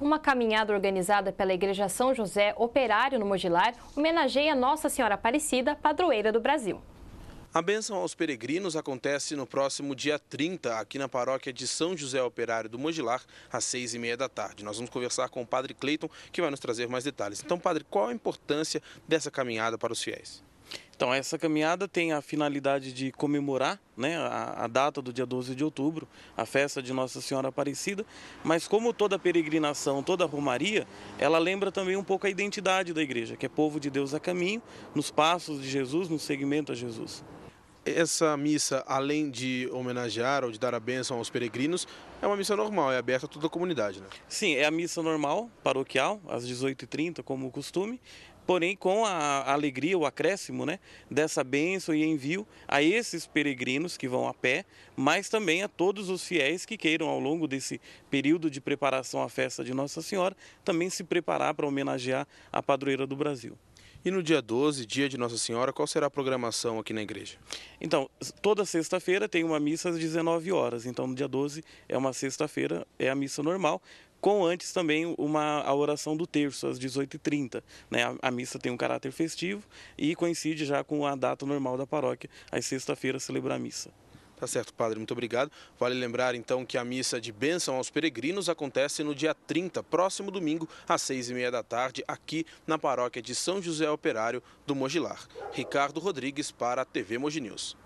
uma caminhada organizada pela Igreja São José Operário no Mogilar homenageia Nossa Senhora Aparecida, padroeira do Brasil. A bênção aos peregrinos acontece no próximo dia 30, aqui na paróquia de São José Operário do Mogilar, às seis e meia da tarde. Nós vamos conversar com o padre Cleiton, que vai nos trazer mais detalhes. Então, padre, qual a importância dessa caminhada para os fiéis? Então, essa caminhada tem a finalidade de comemorar né, a, a, data do dia 12 de outubro, a festa de Nossa Senhora Aparecida, mas como toda peregrinação, toda romaria, ela lembra também um pouco a identidade da igreja, que é povo de Deus a caminho, nos passos de Jesus, no segmento a Jesus. Essa missa, além de homenagear ou de dar a bênção aos peregrinos, é uma missa normal, é aberta a toda a comunidade, né? Sim, é a missa normal, paroquial, às 18h30, como costume, porém com a alegria, o acréscimo né, dessa bênção e envio a esses peregrinos que vão a pé, mas também a todos os fiéis que queiram, ao longo desse período de preparação à festa de Nossa Senhora, também se preparar para homenagear a padroeira do Brasil. E no dia 12, dia de Nossa Senhora, qual será a programação aqui na igreja? Então, toda sexta-feira tem uma missa às 19 horas. Então, no dia 12 é uma sexta-feira, é a missa normal, com antes também uma, a oração do terço, às 18h30. Né? A, a, missa tem um caráter festivo e coincide já com a data normal da paróquia, às sexta-feira celebrar a missa. Tá certo, padre, muito obrigado. Vale lembrar então que a missa de bênção aos peregrinos acontece no dia 30, próximo domingo, às seis e meia da tarde, aqui na paróquia de São José Operário do Mogilar. Ricardo Rodrigues para a TV Mogi News.